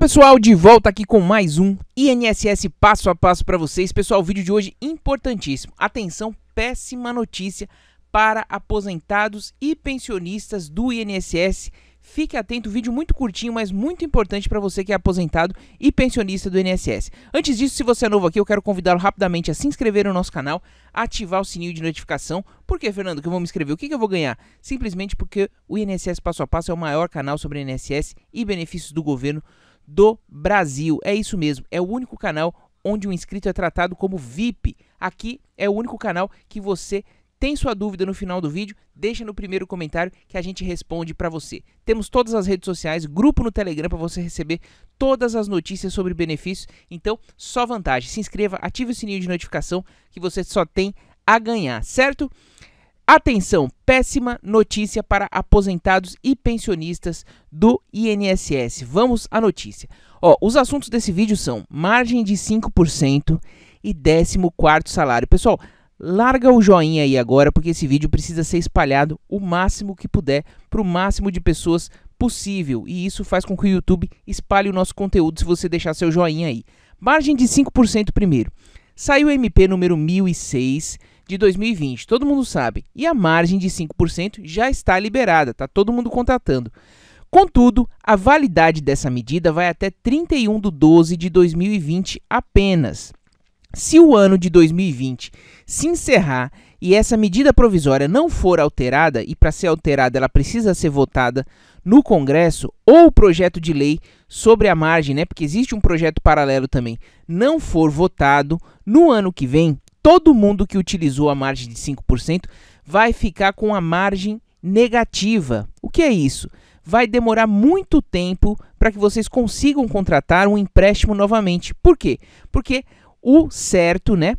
pessoal, de volta aqui com mais um INSS passo a passo para vocês. Pessoal, o vídeo de hoje importantíssimo. Atenção, péssima notícia para aposentados e pensionistas do INSS. Fique atento, vídeo muito curtinho, mas muito importante para você que é aposentado e pensionista do INSS. Antes disso, se você é novo aqui, eu quero convidá-lo rapidamente a se inscrever no nosso canal, ativar o sininho de notificação. Por que, Fernando, que eu vou me inscrever? O que, que eu vou ganhar? Simplesmente porque o INSS Passo a Passo é o maior canal sobre INSS e benefícios do governo do Brasil. É isso mesmo, é o único canal onde um inscrito é tratado como VIP. Aqui é o único canal que você tem sua dúvida no final do vídeo, deixa no primeiro comentário que a gente responde para você. Temos todas as redes sociais, grupo no Telegram para você receber todas as notícias sobre benefícios. Então, só vantagem. Se inscreva, ative o sininho de notificação que você só tem a ganhar, certo? Atenção, péssima notícia para aposentados e pensionistas do INSS. Vamos à notícia. Ó, os assuntos desse vídeo são margem de 5% e 14 salário. Pessoal, larga o joinha aí agora porque esse vídeo precisa ser espalhado o máximo que puder para o máximo de pessoas possível, e isso faz com que o YouTube espalhe o nosso conteúdo se você deixar seu joinha aí. Margem de 5% primeiro. Saiu o MP número 1006 de 2020, todo mundo sabe. E a margem de 5% já está liberada, tá todo mundo contratando. Contudo, a validade dessa medida vai até 31 de 12 de 2020 apenas. Se o ano de 2020 se encerrar e essa medida provisória não for alterada, e para ser alterada ela precisa ser votada no Congresso, ou o projeto de lei sobre a margem, né, porque existe um projeto paralelo também, não for votado no ano que vem, todo mundo que utilizou a margem de 5% vai ficar com a margem negativa. O que é isso? Vai demorar muito tempo para que vocês consigam contratar um empréstimo novamente. Por quê? Porque o certo, né,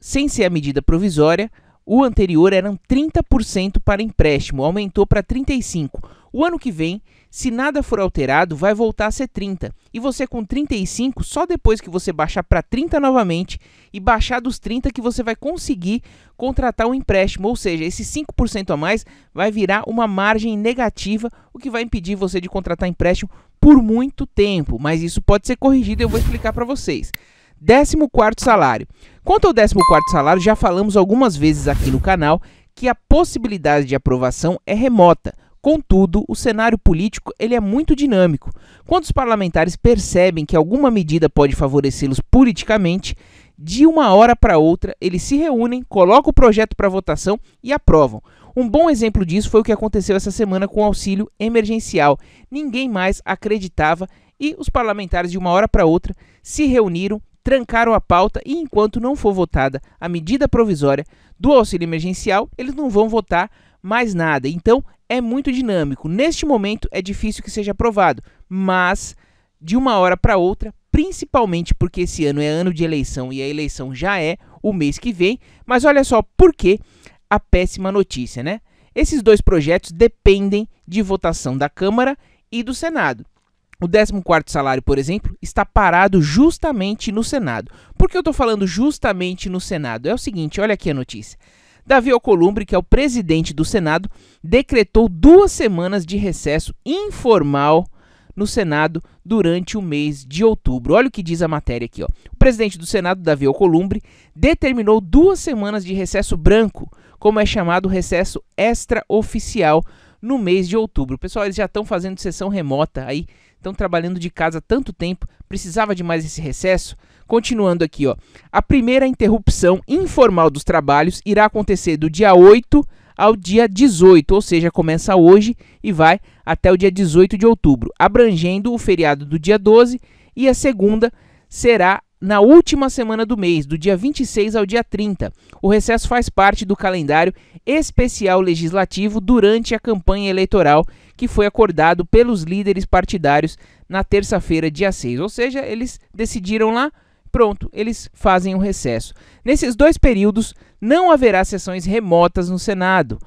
sem ser a medida provisória, o anterior eram 30% para empréstimo, aumentou para 35. O ano que vem, se nada for alterado, vai voltar a ser 30. E você com 35, só depois que você baixar para 30 novamente e baixar dos 30 que você vai conseguir contratar um empréstimo, ou seja, esse 5% a mais vai virar uma margem negativa, o que vai impedir você de contratar empréstimo por muito tempo, mas isso pode ser corrigido e eu vou explicar para vocês. 14º salário. Quanto ao 14º salário, já falamos algumas vezes aqui no canal que a possibilidade de aprovação é remota, Contudo, o cenário político ele é muito dinâmico. Quando os parlamentares percebem que alguma medida pode favorecê-los politicamente, de uma hora para outra eles se reúnem, colocam o projeto para votação e aprovam. Um bom exemplo disso foi o que aconteceu essa semana com o auxílio emergencial. Ninguém mais acreditava e os parlamentares de uma hora para outra se reuniram, trancaram a pauta e enquanto não for votada a medida provisória do auxílio emergencial, eles não vão votar mais nada. Então, é muito dinâmico. Neste momento é difícil que seja aprovado, mas de uma hora para outra, principalmente porque esse ano é ano de eleição e a eleição já é o mês que vem. Mas olha só por que a péssima notícia, né? Esses dois projetos dependem de votação da Câmara e do Senado. O 14º salário, por exemplo, está parado justamente no Senado. Por que eu estou falando justamente no Senado? É o seguinte, olha aqui a notícia. Davi Alcolumbre, que é o presidente do Senado, decretou duas semanas de recesso informal no Senado durante o mês de outubro. Olha o que diz a matéria aqui. Ó. O presidente do Senado, Davi Alcolumbre, determinou duas semanas de recesso branco, como é chamado recesso extraoficial, no mês de outubro. Pessoal, eles já estão fazendo sessão remota aí, estão trabalhando de casa tanto tempo, precisava de mais esse recesso. Continuando aqui, ó. A primeira interrupção informal dos trabalhos irá acontecer do dia 8 ao dia 18, ou seja, começa hoje e vai até o dia 18 de outubro, abrangendo o feriado do dia 12 e a segunda será na última semana do mês, do dia 26 ao dia 30. O recesso faz parte do calendário especial legislativo durante a campanha eleitoral que foi acordado pelos líderes partidários na terça-feira, dia 6. Ou seja, eles decidiram lá, Pronto, eles fazem um recesso. Nesses dois períodos, não haverá sessões remotas no Senado.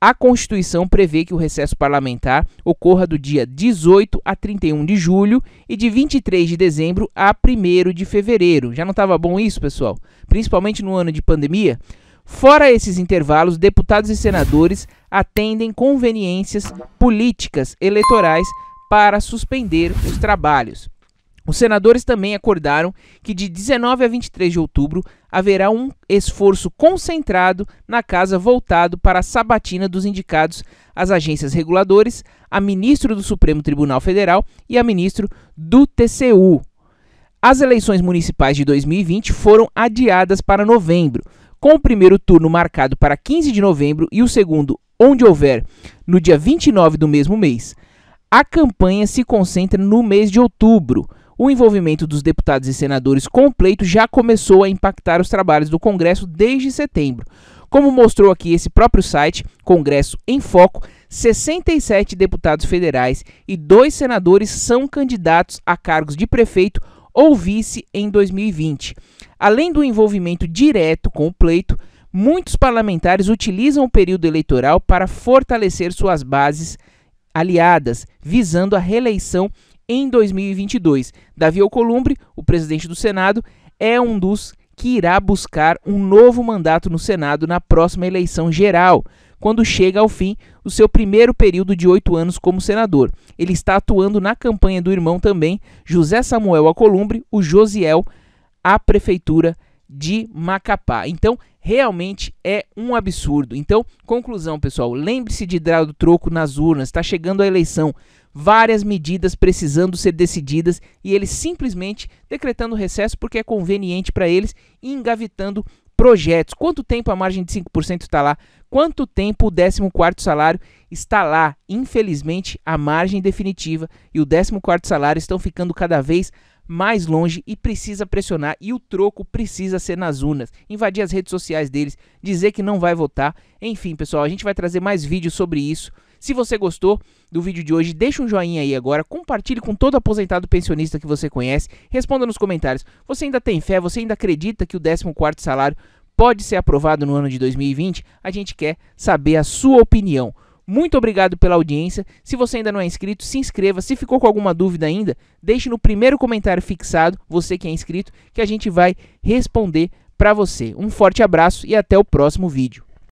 A Constituição prevê que o recesso parlamentar ocorra do dia 18 a 31 de julho e de 23 de dezembro a 1 de fevereiro. Já não estava bom isso, pessoal? Principalmente no ano de pandemia? Fora esses intervalos, deputados e senadores atendem conveniências políticas eleitorais para suspender os trabalhos. Os senadores também acordaram que de 19 a 23 de outubro haverá um esforço concentrado na casa voltado para a sabatina dos indicados às agências reguladoras, a ministro do Supremo Tribunal Federal e a ministro do TCU. As eleições municipais de 2020 foram adiadas para novembro, com o primeiro turno marcado para 15 de novembro e o segundo, onde houver, no dia 29 do mesmo mês. A campanha se concentra no mês de outubro o envolvimento dos deputados e senadores com o pleito já começou a impactar os trabalhos do Congresso desde setembro. Como mostrou aqui esse próprio site, Congresso em Foco, 67 deputados federais e dois senadores são candidatos a cargos de prefeito ou vice em 2020. Além do envolvimento direto com o pleito, muitos parlamentares utilizam o período eleitoral para fortalecer suas bases aliadas, visando a reeleição em 2022. Davi Alcolumbre, o presidente do Senado, é um dos que irá buscar um novo mandato no Senado na próxima eleição geral, quando chega ao fim o seu primeiro período de oito anos como senador. Ele está atuando na campanha do irmão também, José Samuel Alcolumbre, o Josiel, à prefeitura de Macapá. Então, realmente é um absurdo. Então, conclusão, pessoal, lembre-se de dar o troco nas urnas, está chegando a eleição. Várias medidas precisando ser decididas e eles simplesmente decretando recesso porque é conveniente para eles e engavetando projetos. Quanto tempo a margem de 5% está lá? Quanto tempo o 14º salário está lá? Infelizmente, a margem definitiva e o 14º salário estão ficando cada vez mais longe e precisa pressionar. E o troco precisa ser nas urnas. Invadir as redes sociais deles, dizer que não vai votar. Enfim, pessoal, a gente vai trazer mais vídeos sobre isso. Se você gostou do vídeo de hoje, deixa um joinha aí agora, compartilhe com todo aposentado pensionista que você conhece, responda nos comentários. Você ainda tem fé? Você ainda acredita que o 14º salário pode ser aprovado no ano de 2020? A gente quer saber a sua opinião. Muito obrigado pela audiência. Se você ainda não é inscrito, se inscreva. Se ficou com alguma dúvida ainda, deixe no primeiro comentário fixado, você que é inscrito, que a gente vai responder para você. Um forte abraço e até o próximo vídeo.